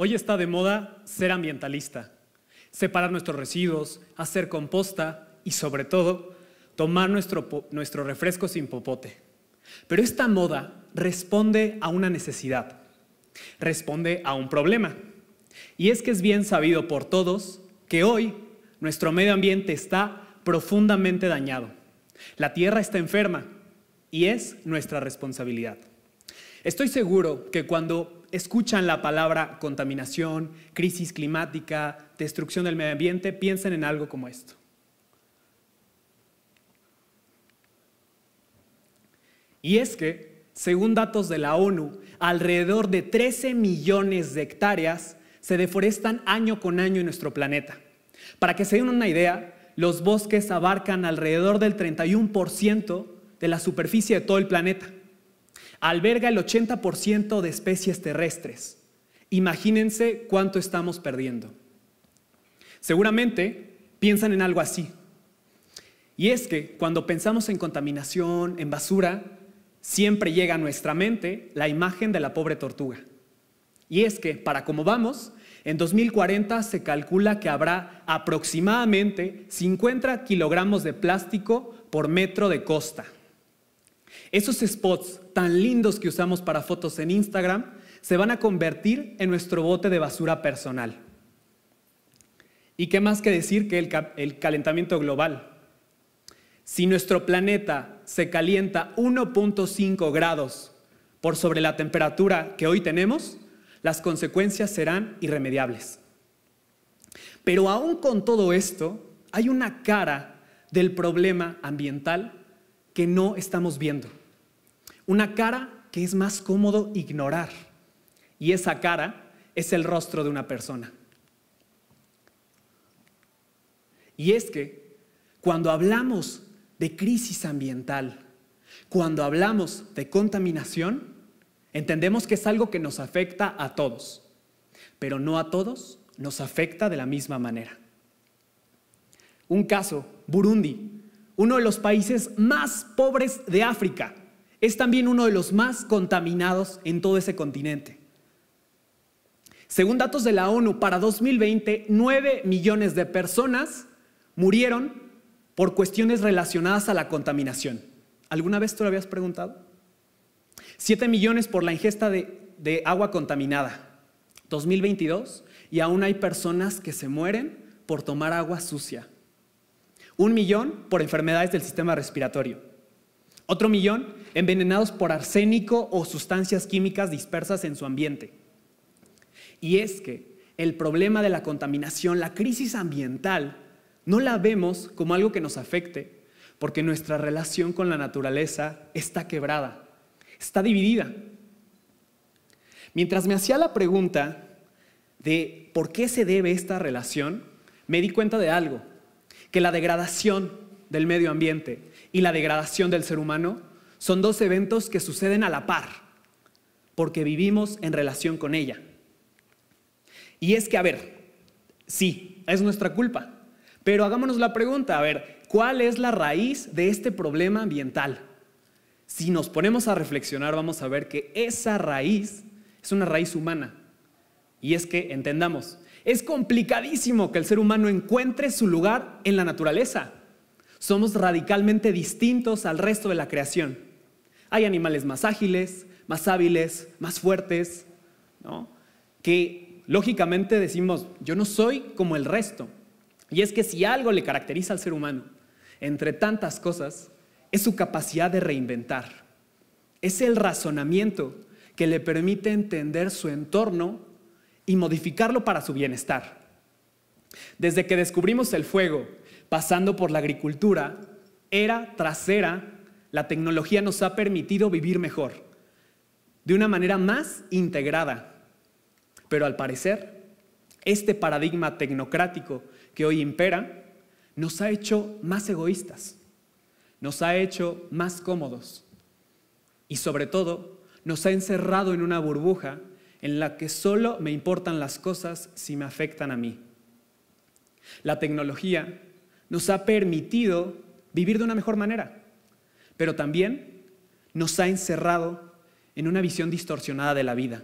Hoy está de moda ser ambientalista, separar nuestros residuos, hacer composta y sobre todo tomar nuestro, nuestro refresco sin popote. Pero esta moda responde a una necesidad, responde a un problema. Y es que es bien sabido por todos que hoy nuestro medio ambiente está profundamente dañado. La Tierra está enferma y es nuestra responsabilidad. Estoy seguro que cuando escuchan la palabra contaminación, crisis climática, destrucción del medio ambiente, piensen en algo como esto. Y es que, según datos de la ONU, alrededor de 13 millones de hectáreas se deforestan año con año en nuestro planeta. Para que se den una idea, los bosques abarcan alrededor del 31% de la superficie de todo el planeta alberga el 80% de especies terrestres. Imagínense cuánto estamos perdiendo. Seguramente piensan en algo así. Y es que cuando pensamos en contaminación, en basura, siempre llega a nuestra mente la imagen de la pobre tortuga. Y es que, para cómo vamos, en 2040 se calcula que habrá aproximadamente 50 kilogramos de plástico por metro de costa. Esos spots tan lindos que usamos para fotos en Instagram se van a convertir en nuestro bote de basura personal. ¿Y qué más que decir que el, calentamiento global? Si nuestro planeta se calienta 1.5 grados por sobre la temperatura que hoy tenemos, las consecuencias serán irremediables. Pero aún con todo esto, hay una cara del problema ambiental que no estamos viendo. Una cara que es más cómodo ignorar. Y esa cara es el rostro de una persona. Y es que cuando hablamos de crisis ambiental, cuando hablamos de contaminación, entendemos que es algo que nos afecta a todos, pero no a todos nos afecta de la misma manera. Un caso, Burundi, uno de los países más pobres de África, es también uno de los más contaminados en todo ese continente. Según datos de la ONU, para 2020, 9 millones de personas murieron por cuestiones relacionadas a la contaminación. ¿Alguna vez tú lo habías preguntado? 7 millones por la ingesta de, de agua contaminada. 2022, y aún hay personas que se mueren por tomar agua sucia. Un millón por enfermedades del sistema respiratorio. Otro millón envenenados por arsénico o sustancias químicas dispersas en su ambiente. Y es que el problema de la contaminación, la crisis ambiental, no la vemos como algo que nos afecte, porque nuestra relación con la naturaleza está quebrada, está dividida. Mientras me hacía la pregunta de por qué se debe esta relación, me di cuenta de algo, que la degradación del medio ambiente y la degradación del ser humano son dos eventos que suceden a la par, porque vivimos en relación con ella. Y es que, a ver, sí, es nuestra culpa, pero hagámonos la pregunta, a ver, ¿cuál es la raíz de este problema ambiental? Si nos ponemos a reflexionar, vamos a ver que esa raíz es una raíz humana. Y es que, entendamos, es complicadísimo que el ser humano encuentre su lugar en la naturaleza. Somos radicalmente distintos al resto de la creación. Hay animales más ágiles, más hábiles, más fuertes, que lógicamente decimos, yo no soy como el resto. Y es que si algo le caracteriza al ser humano, entre tantas cosas, es su capacidad de reinventar. Es el razonamiento que le permite entender su entorno y modificarlo para su bienestar. Desde que descubrimos el fuego, pasando por la agricultura, era tras era, la tecnología nos ha permitido vivir mejor, de una manera más integrada. Pero al parecer, este paradigma tecnocrático que hoy impera nos ha hecho más egoístas, nos ha hecho más cómodos y sobre todo nos ha encerrado en una burbuja en la que solo me importan las cosas si me afectan a mí. La tecnología nos ha permitido vivir de una mejor manera, pero también nos ha encerrado en una visión distorsionada de la vida,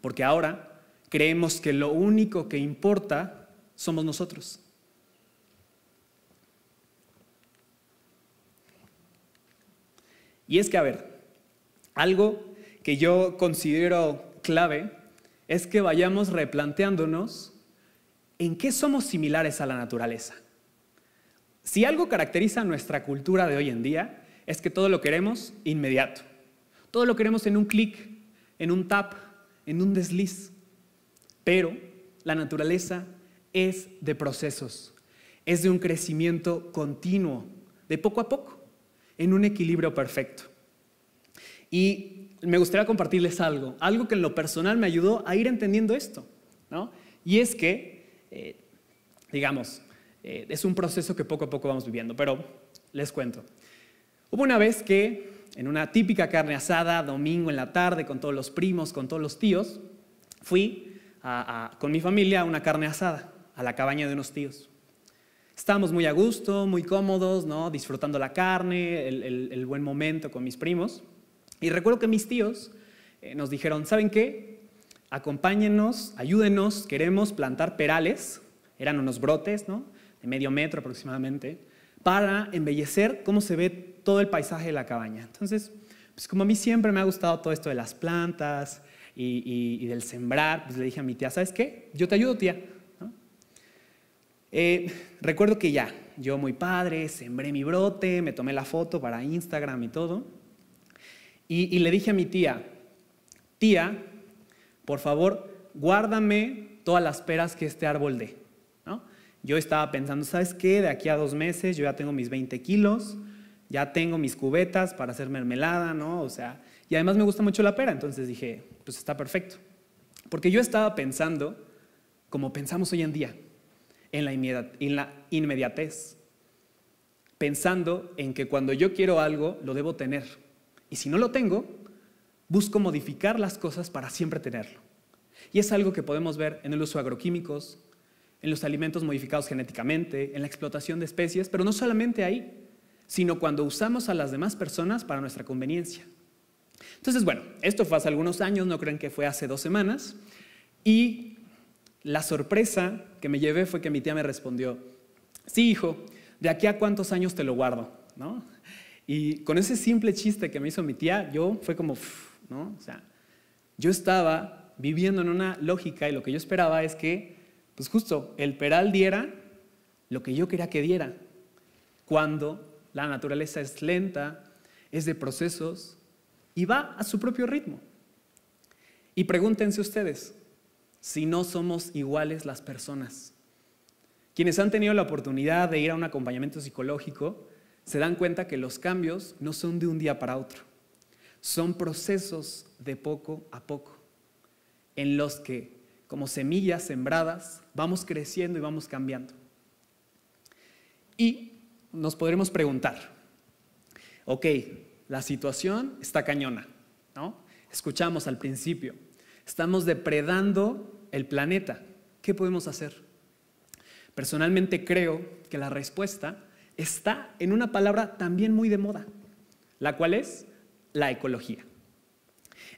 porque ahora creemos que lo único que importa somos nosotros. Y es que, a ver, algo que yo considero clave es que vayamos replanteándonos en qué somos similares a la naturaleza. Si algo caracteriza nuestra cultura de hoy en día es que todo lo queremos inmediato. Todo lo queremos en un clic, en un tap, en un desliz. Pero la naturaleza es de procesos, es de un crecimiento continuo, de poco a poco, en un equilibrio perfecto. Y me gustaría compartirles algo, algo que en lo personal me ayudó a ir entendiendo esto, Y es que, eh, digamos, eh, es un proceso que poco a poco vamos viviendo, pero les cuento. Hubo una vez que en una típica carne asada, domingo en la tarde, con todos los primos, con todos los tíos, fui con mi familia a una carne asada, a la cabaña de unos tíos. Estábamos muy a gusto, muy cómodos, disfrutando la carne, el buen momento con mis primos. Y recuerdo que mis tíos eh, nos dijeron, ¿saben qué? Acompáñennos, ayúdenos, queremos plantar perales, eran unos brotes, ¿no? De medio metro aproximadamente, para embellecer cómo se ve todo el paisaje de la cabaña. Entonces, pues como a mí siempre me ha gustado todo esto de las plantas y, del sembrar, pues le dije a mi tía, ¿sabes qué? Yo te ayudo, tía. Eh, recuerdo que ya, yo muy padre, sembré mi brote, me tomé la foto para Instagram y todo. Y, le dije a mi tía, tía, por favor, guárdame todas las peras que este árbol dé. Yo estaba pensando, ¿sabes qué? De aquí a dos meses yo ya tengo mis 20 kilos, ya tengo mis cubetas para hacer mermelada, ¿no? O sea, y además me gusta mucho la pera, entonces dije, pues está perfecto. Porque yo estaba pensando como pensamos hoy en día, en la, en la inmediatez, pensando en que cuando yo quiero algo, lo debo tener y si no lo tengo, busco modificar las cosas para siempre tenerlo. Y es algo que podemos ver en el uso agroquímicos, en los alimentos modificados genéticamente, en la explotación de especies, pero no solamente ahí, sino cuando usamos a las demás personas para nuestra conveniencia. Entonces, bueno, esto fue hace algunos años, no crean que fue hace dos semanas, y la sorpresa que me llevé fue que mi tía me respondió, sí, hijo, ¿de aquí a cuántos años te lo guardo? ¿No? Y con ese simple chiste que me hizo mi tía, yo fue como, ¿no? O sea, yo estaba viviendo en una lógica y lo que yo esperaba es que, pues justo, el peral diera lo que yo quería que diera, cuando la naturaleza es lenta, es de procesos y va a su propio ritmo. Y pregúntense ustedes si no somos iguales las personas. Quienes han tenido la oportunidad de ir a un acompañamiento psicológico, se dan cuenta que los cambios no son de un día para otro, son procesos de poco a poco, en los que, como semillas sembradas, vamos creciendo y vamos cambiando. Y nos podremos preguntar, ok, la situación está cañona, ¿no? Escuchamos al principio, estamos depredando el planeta, ¿qué podemos hacer? Personalmente creo que la respuesta está en una palabra también muy de moda, la cual es la ecología.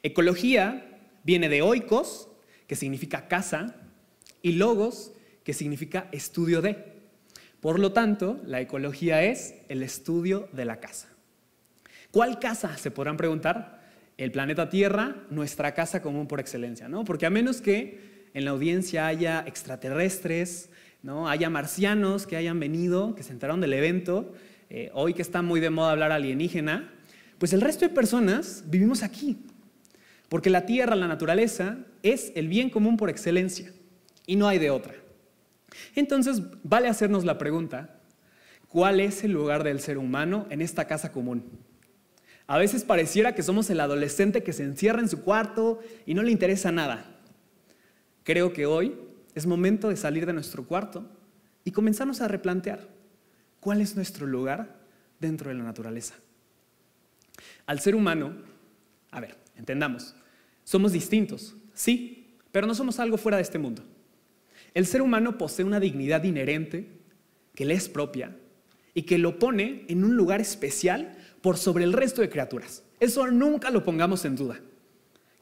Ecología viene de oikos, que significa casa, y logos, que significa estudio de. Por lo tanto, la ecología es el estudio de la casa. ¿Cuál casa? Se podrán preguntar. El planeta Tierra, nuestra casa común por excelencia, ¿no? Porque a menos que en la audiencia haya extraterrestres, ¿no? Haya marcianos que hayan venido, que se enteraron del evento, eh, hoy que está muy de moda hablar alienígena, pues el resto de personas vivimos aquí, porque la tierra, la naturaleza, es el bien común por excelencia, y no hay de otra. Entonces, vale hacernos la pregunta, ¿cuál es el lugar del ser humano en esta casa común? A veces pareciera que somos el adolescente que se encierra en su cuarto y no le interesa nada. Creo que hoy es momento de salir de nuestro cuarto y comenzarnos a replantear cuál es nuestro lugar dentro de la naturaleza. Al ser humano, a ver, entendamos, somos distintos, sí, pero no somos algo fuera de este mundo. El ser humano posee una dignidad inherente que le es propia y que lo pone en un lugar especial por sobre el resto de criaturas. Eso nunca lo pongamos en duda.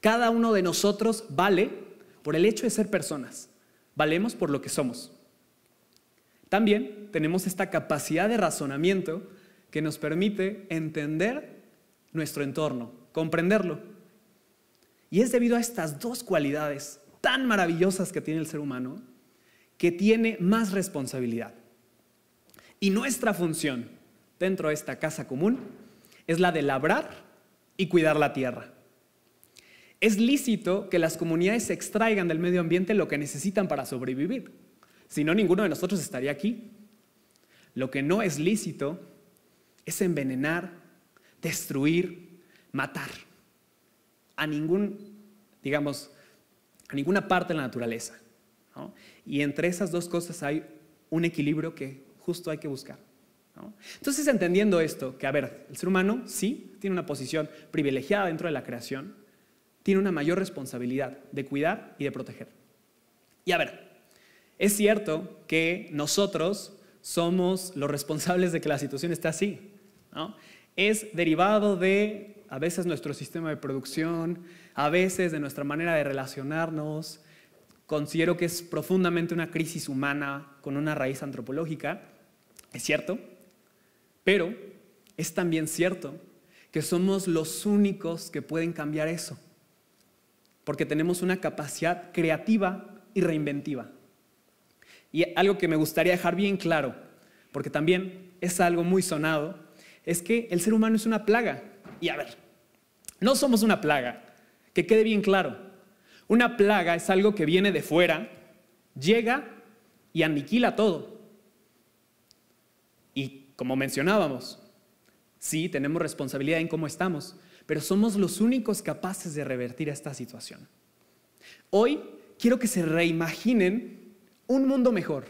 Cada uno de nosotros vale por el hecho de ser personas, valemos por lo que somos. También tenemos esta capacidad de razonamiento que nos permite entender nuestro entorno, comprenderlo. Y es debido a estas dos cualidades tan maravillosas que tiene el ser humano que tiene más responsabilidad. Y nuestra función dentro de esta casa común es la de labrar y cuidar la tierra. Es lícito que las comunidades extraigan del medio ambiente lo que necesitan para sobrevivir. Si no, ninguno de nosotros estaría aquí. Lo que no es lícito es envenenar, destruir, matar a ningún, digamos, a ninguna parte de la naturaleza. Y entre esas dos cosas hay un equilibrio que justo hay que buscar. Entonces, entendiendo esto, que a ver, el ser humano sí tiene una posición privilegiada dentro de la creación, tiene una mayor responsabilidad de cuidar y de proteger. Y a ver, es cierto que nosotros somos los responsables de que la situación esté así. Es derivado de a veces nuestro sistema de producción, a veces de nuestra manera de relacionarnos. Considero que es profundamente una crisis humana con una raíz antropológica. Es cierto, pero es también cierto que somos los únicos que pueden cambiar eso porque tenemos una capacidad creativa y reinventiva. Y algo que me gustaría dejar bien claro, porque también es algo muy sonado, es que el ser humano es una plaga. Y a ver, no somos una plaga, que quede bien claro. Una plaga es algo que viene de fuera, llega y aniquila todo. Y como mencionábamos, sí, tenemos responsabilidad en cómo estamos, pero somos los únicos capaces de revertir esta situación. Hoy quiero que se reimaginen un mundo mejor,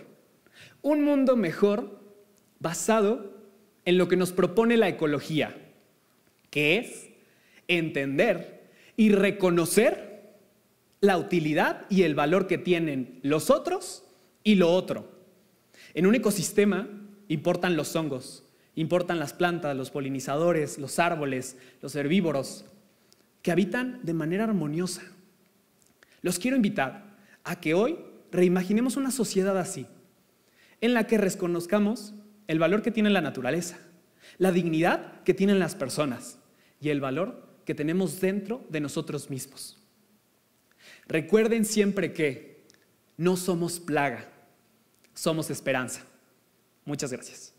un mundo mejor basado en lo que nos propone la ecología, que es entender y reconocer la utilidad y el valor que tienen los otros y lo otro. En un ecosistema importan los hongos, importan las plantas, los polinizadores, los árboles, los herbívoros, que habitan de manera armoniosa. Los quiero invitar a que hoy reimaginemos una sociedad así, en la que reconozcamos el valor que tiene la naturaleza, la dignidad que tienen las personas y el valor que tenemos dentro de nosotros mismos. Recuerden siempre que no somos plaga, somos esperanza. Muchas gracias.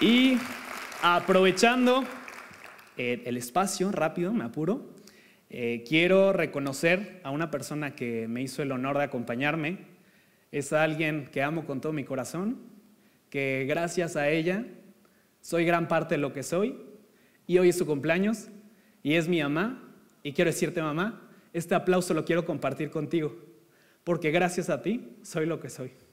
Y aprovechando eh, el espacio, rápido, me apuro, eh, quiero reconocer a una persona que me hizo el honor de acompañarme. Es alguien que amo con todo mi corazón, que gracias a ella soy gran parte de lo que soy. Y hoy es su cumpleaños y es mi mamá. Y quiero decirte, mamá, este aplauso lo quiero compartir contigo, porque gracias a ti soy lo que soy.